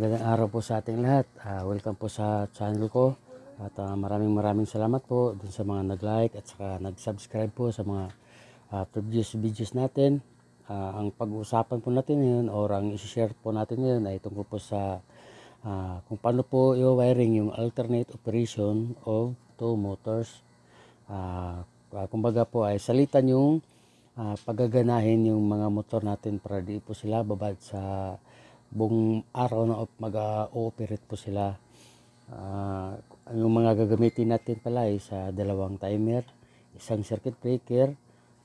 Magandang araw po sa ating lahat. Uh, welcome po sa channel ko. At uh, maraming maraming salamat po dun sa mga nag-like at saka nag-subscribe po sa mga uh, previous videos natin. Uh, ang pag-uusapan po natin ngayon o ang isi-share po natin ngayon ay tungkol po sa uh, kung paano po i-wiring yung alternate operation of two motors. Uh, kumbaga po ay salitan yung uh, paggaganahin yung mga motor natin para di po sila babad sa buong araw na mag-ooperate po sila. Uh, yung mga gagamitin natin pala ay sa dalawang timer, isang circuit breaker,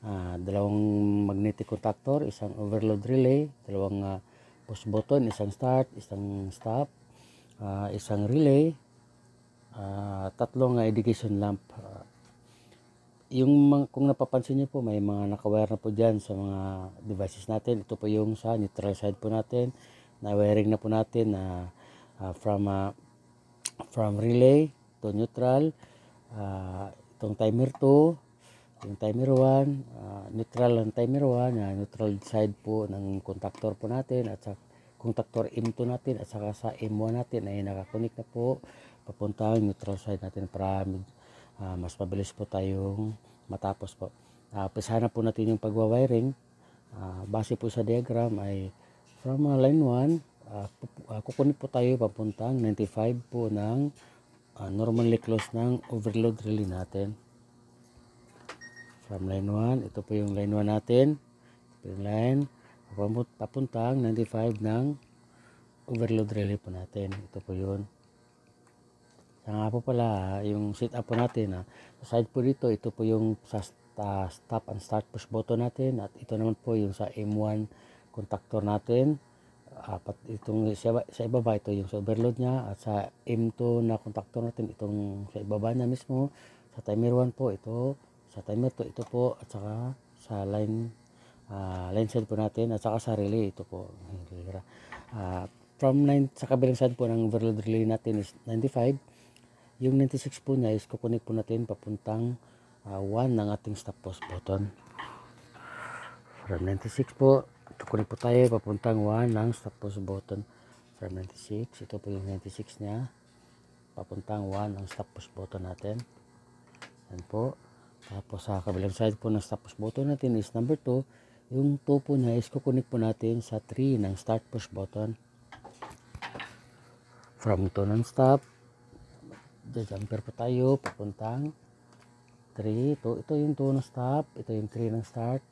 uh, dalawang magnetic contactor, isang overload relay, dalawang uh, push button, isang start, isang stop, uh, isang relay, uh, tatlong uh, education lamp. Uh, yung mga, kung napapansin niyo po, may mga nakawire na po dyan sa mga devices natin. Ito po yung sa neutral side po natin na wiring na po natin na uh, uh, from uh, from relay to neutral uh, itong timer 2 yung timer 1 uh, neutral ng timer 1 na uh, neutral side po ng contactor po natin at sa contactor M2 natin at saka sa M1 natin ay nakakonect na po papunta yung neutral side natin para uh, mas mabilis po tayong matapos po uh, pisahan po natin yung pagwawiring uh, base po sa diagram ay From uh, line 1, uh, uh, kukunin po tayo papuntang 95 po ng uh, normally close ng overload relay natin. From line 1, ito po yung line 1 natin. Spring line, papuntang 95 ng overload relay po natin. Ito po yun. Sa nga po pala, yung sit up po natin, ha, ah, sa side po dito, ito po yung sa uh, stop and start push button natin at ito naman po yung sa M1 contactor natin apat itong sa, sa ibaba ito yung sa overload niya at sa M2 na contactor natin itong sa ibaba niya mismo sa timer 1 po ito sa timer 2 ito po at saka sa line uh, line cell po natin at saka sa relay ito po uh, from 9 sa kabilang side po ng overload relay natin is 95 yung 96 po niya is kukunik po natin papuntang uh, ah, 1 ng ating stop pause button from 96 po ito Tukuli po tayo papuntang 1 ng tapos button from 96. Ito po yung 96 niya. Papuntang 1 ang stop push button natin. Yan po. Tapos sa kabilang side po ng stop push button natin is number 2. Yung 2 po niya is kukunik po natin sa 3 ng start push button. From 2 ng stop. Jumper po tayo papuntang 3. Ito, ito yung 2 ng stop. Ito yung 3 ng start.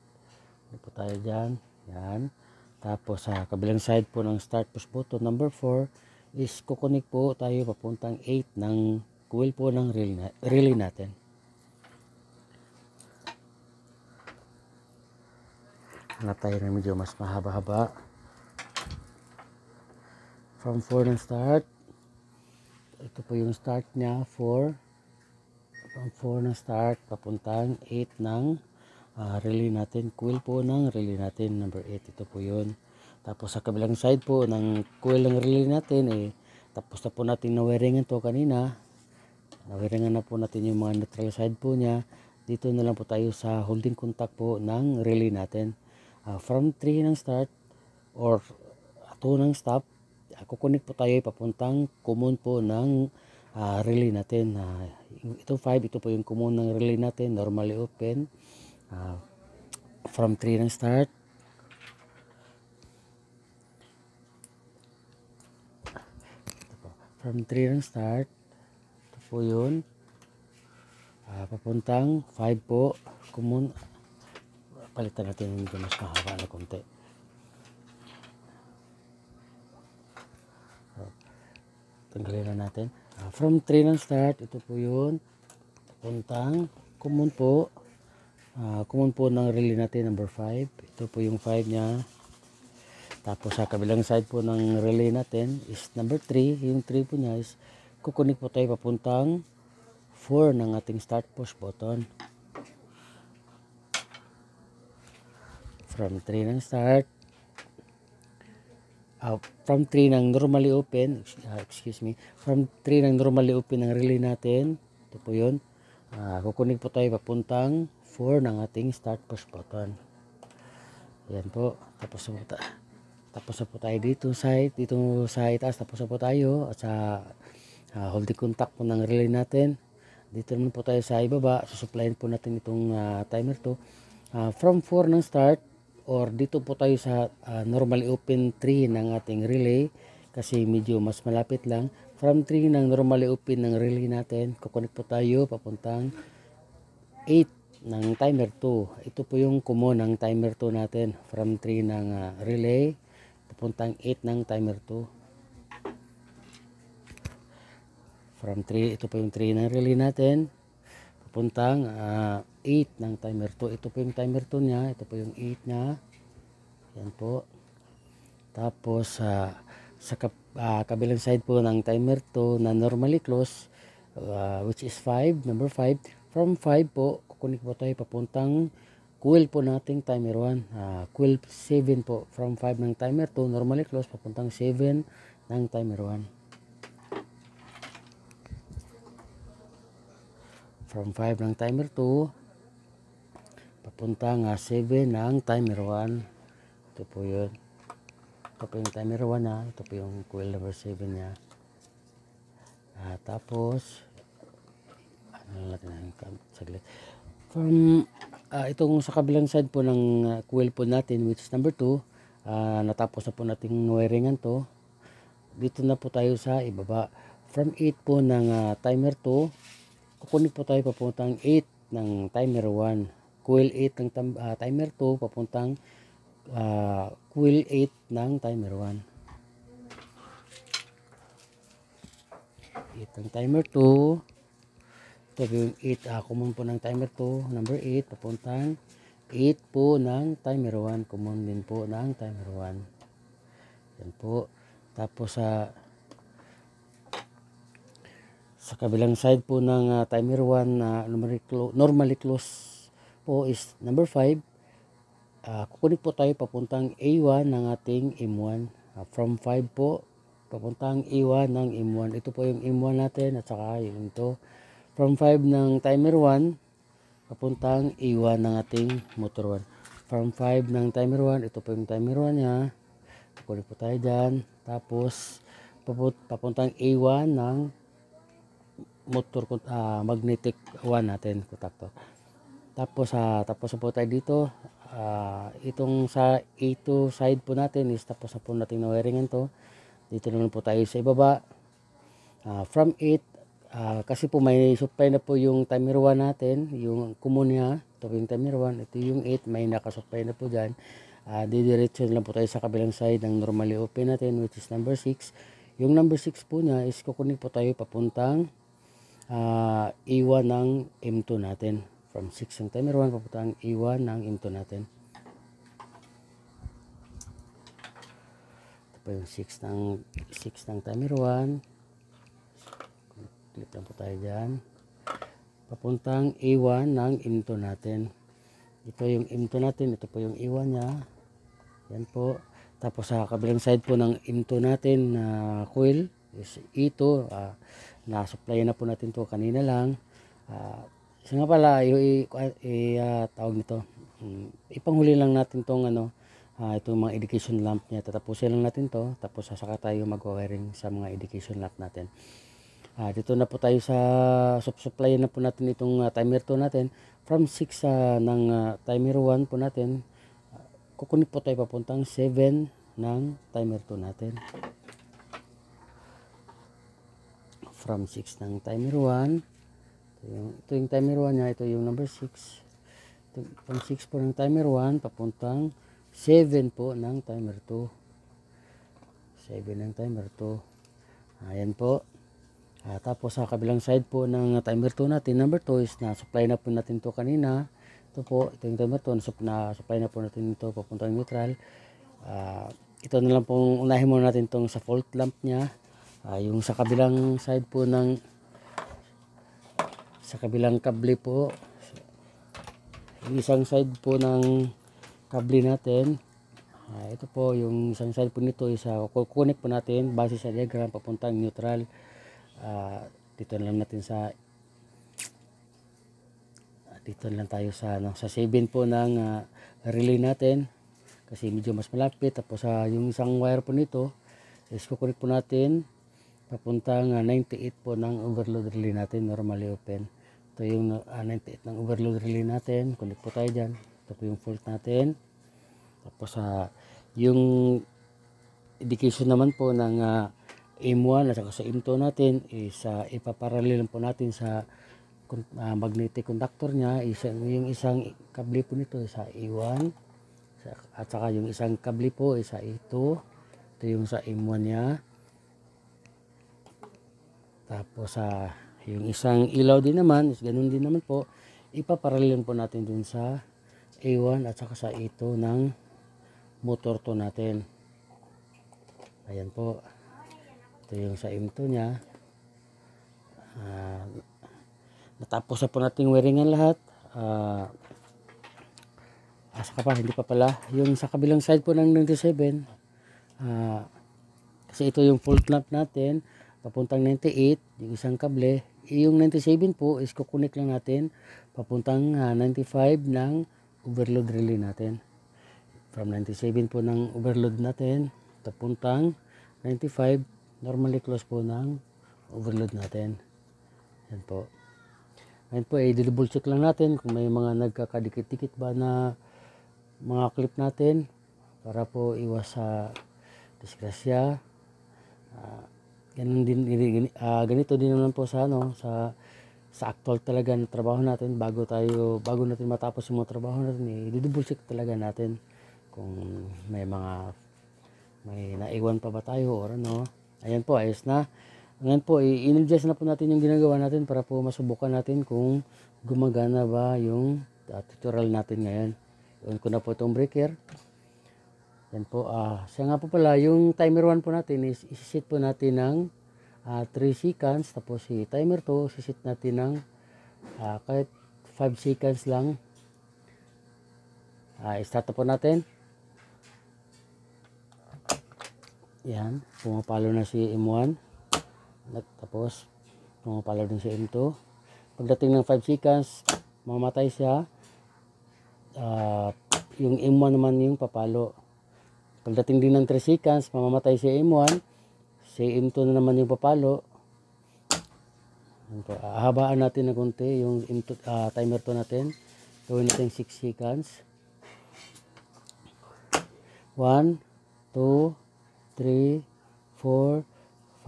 Hindi po tayo dyan. Yan. Tapos sa kabilang side po ng start push button number 4 is kukunik po tayo papuntang 8 ng coil po ng relay, natin. Hanap tayo na medyo mas mahaba-haba. From 4 ng start. Ito po yung start niya. 4. From 4 ng start papuntang 8 ng uh, relay natin coil po ng relay natin number 8 ito po yun tapos sa kabilang side po ng coil ng relay natin eh tapos na po natin nawiringan to kanina nawiringan na po natin yung mga neutral side po niya dito na lang po tayo sa holding contact po ng relay natin uh, from 3 ng start or 2 ng stop uh, kukunik po tayo papuntang common po ng uh, relay natin. Uh, ito 5, ito po yung common ng relay natin, normally open uh, from 3 ng start from 3 ng start ito po yun uh, papuntang 5 po kumun palitan natin medyo mas mahaba na konti tanggalin na natin uh, from 3 ng start ito po yun puntang kumun po uh, ah, kumon po ng relay natin number 5 ito po yung 5 niya tapos sa kabilang side po ng relay natin is number 3 yung 3 po niya is kukunik po tayo papuntang 4 ng ating start push button from 3 ng start uh, from 3 ng normally open uh, excuse me from 3 ng normally open ng relay natin ito po yun uh, kukunik po tayo papuntang 4 ng ating start push button ayan po tapos po, ta tapos po tayo dito sa dito sa itaas tapos po tayo at sa uh, holding contact po ng relay natin dito naman po tayo sa ibaba susuplayin po natin itong uh, timer to uh, from 4 ng start or dito po tayo sa uh, ah, normally open 3 ng ating relay kasi medyo mas malapit lang from 3 ng normally open ng relay natin kukunik po tayo papuntang 8 ng timer 2 ito po yung kumo ng timer 2 natin from 3 ng uh, relay papuntang 8 ng timer 2 from 3 ito po yung 3 ng relay natin papuntang uh, ah, 8 ng timer 2 ito po yung timer 2 niya ito po yung 8 niya yan po tapos uh, sa kap, uh, kabilang side po ng timer 2 na normally close uh, which is 5 number 5 From 5 po, kukunik po tayo papuntang coil po nating timer 1. Uh, coil 7 po. From 5 ng timer 2, normally close, papuntang 7 ng timer 1. from 5 ng timer 2 papunta nga ah, 7 ng timer 1 ito po yun ito po yung timer 1 ha ah. ito po yung coil number 7 niya. ah, tapos natin ang saglit from uh, itong sa kabilang side po ng coil ah, po natin which is number 2 uh, ah, natapos na po nating wiringan to dito na po tayo sa ibaba from 8 po ng uh, timer 2 kukunin po tayo papuntang 8 ng timer 1 coil 8 ng uh, timer 2 papuntang uh, coil 8 ng timer 1 8 ng timer 2 Gagawin 8. Ah, common po ng timer 2. Number 8, papuntang 8 po ng timer 1. Common din po ng timer 1. Yan po. Tapos sa ah, sa kabilang side po ng uh, timer 1 na uh, normally, clo normally close po is number 5 uh, ah, kukunik po tayo papuntang A1 ng ating M1 uh, ah, from 5 po papuntang A1 ng M1 ito po yung M1 natin at saka yung ito from 5 ng timer 1 papuntang iwan ng ating motor 1 from 5 ng timer 1 ito po yung timer 1 nya kukunin po tayo dyan tapos papuntang A1 ng motor uh, magnetic 1 natin kutakto tapos uh, tapos na po tayo dito uh, itong sa A2 side po natin is tapos na po natin na wiringan to dito naman po tayo sa ibaba uh, from 8 Uh, kasi po may supply na po yung timer 1 natin, yung kumunya, ito yung timer 1, ito yung 8, may nakasupply na po dyan. Uh, didiretso lang po tayo sa kabilang side ng normally open natin which is number 6. Yung number 6 po niya is kukunin po tayo papuntang uh, ah, iwan e ng M2 natin. From 6 ng timer 1 papuntang iwan e ng M2 natin. Ito po yung 6 ng, 6 ng timer 1 click lang po tayo dyan papuntang iwan ng into natin ito yung into natin ito po yung iwan nya yan po tapos sa kabilang side po ng into natin na uh, coil is ito e uh, ah, na supply na po natin to kanina lang uh, isa nga pala i, i uh, tawag nito um, ipanghuli lang natin tong ano uh, ah, yung mga education lamp niya tatapusin lang natin to tapos sasaka tayo mag-wiring sa mga education lamp natin Uh, dito na po tayo sa supply na po natin itong uh, timer 2 natin. From 6 uh, ah, ng uh, timer 1 po natin, uh, kukunik po tayo papuntang 7 ng timer 2 natin. From 6 ng timer 1, ito yung, ito yung timer 1 niya, ito yung number 6. Ito, from 6 po ng timer 1, papuntang 7 po ng timer 2. 7 ng timer 2. Ayan po. Uh, tapos sa kabilang side po ng timer 2 natin, number 2 is na supply na po natin to kanina. Ito po, ito yung timer 2, na supply na po natin ito papunta papuntang neutral. Uh, ito na lang pong unahin muna natin tong sa fault lamp niya. Uh, yung sa kabilang side po ng sa kabilang kable po. Yung isang side po ng kable natin. Uh, ito po, yung isang side po nito is uh, kukunik po natin base sa diagram papuntang neutral uh, dito lang natin sa ah, dito na lang tayo sa ano, sa 7 po ng uh, relay natin kasi medyo mas malapit tapos uh, yung isang wire po nito is kukulit po natin papuntang uh, 98 po ng overload relay natin normally open ito yung uh, 98 ng overload relay natin kulit po tayo dyan ito po yung fault natin tapos uh, yung indication naman po ng uh, M1 at saka sa M2 natin is uh, ipaparallel po natin sa uh, magnetic conductor niya isa, yung isang kable po nito sa a 1 at saka yung isang kable po isa E2 ito yung sa M1 niya tapos sa uh, yung isang ilaw din naman is ganun din naman po ipaparallel po natin dun sa A1 at saka sa E2 ng motor to natin ayan po ito yung sa M2 nya uh, ah, natapos na po nating wiringan lahat uh, ah, asa ah, ka pa hindi pa pala yung sa kabilang side po ng 97 uh, kasi ito yung full clamp natin papuntang 98 yung isang kable eh, yung 97 po is kukunik lang natin papuntang uh, 95 ng overload relay natin from 97 po ng overload natin papuntang 95 normally close po ng overload natin yan po ngayon po ay eh, double check lang natin kung may mga nagkakadikit-dikit ba na mga clip natin para po iwas sa disgrasya uh, ganun din uh, ganito din naman po sa ano sa sa actual talaga na trabaho natin bago tayo bago natin matapos yung mga trabaho natin i-double check talaga natin kung may mga may naiwan pa ba tayo or ano Ayan po, ayos na. Ngayon po, i-energize na po natin yung ginagawa natin para po masubukan natin kung gumagana ba yung uh, tutorial natin ngayon. Iwan ko na po itong breaker. Yan po. Uh, siya nga po pala, yung timer 1 po natin is isisit po natin ng uh, ah, 3 seconds. Tapos si timer 2, sisit natin ng uh, kahit 5 seconds lang. Uh, start na po natin. yan pumapalo na si M1 tapos pumapalo din si M2 pagdating ng 5 seconds mamatay siya uh, yung M1 naman yung papalo pagdating din ng 3 seconds mamamatay si M1 si M2 na naman yung papalo po. Ahabaan natin na konti yung uh, timer to natin. Gawin natin 6 seconds. 1, 2, 3, 4,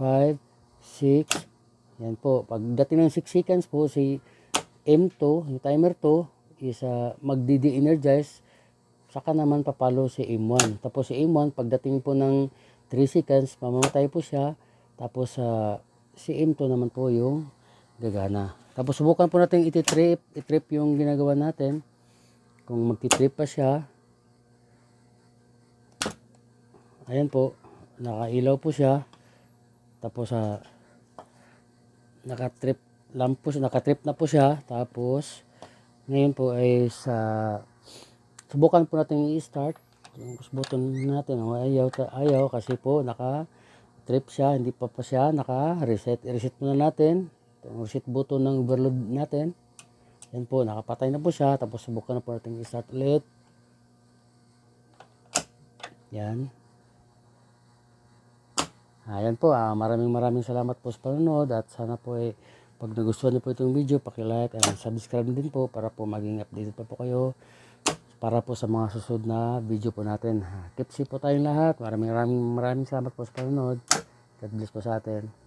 5, 6. Yan po. Pagdating ng 6 seconds po, si M2, yung timer 2, is uh, magdi-de-energize. Saka naman papalo si M1. Tapos si M1, pagdating po ng 3 seconds, mamamatay po siya. Tapos uh, si M2 naman po yung gagana. Tapos subukan po natin I-trip yung ginagawa natin. Kung magti-trip pa siya. Ayan po nakailaw po siya tapos ah, nakatrip lampos nakatrip na po siya tapos ngayon po ay sa subukan po natin i-start yung button natin oh, ayaw ayaw kasi po naka trip siya hindi pa pa siya naka reset reset muna natin yung reset button ng overload natin yan po nakapatay na po siya tapos subukan na po natin i-start ulit yan Ayan po, uh, maraming maraming salamat po sa panonood at sana po eh, pag nagustuhan niyo po itong video, paki-like and subscribe din po para po maging updated pa po kayo para po sa mga susunod na video po natin. Keep ah, safe po tayong lahat. Maraming maraming maraming salamat po sa panonood. God bless po sa atin.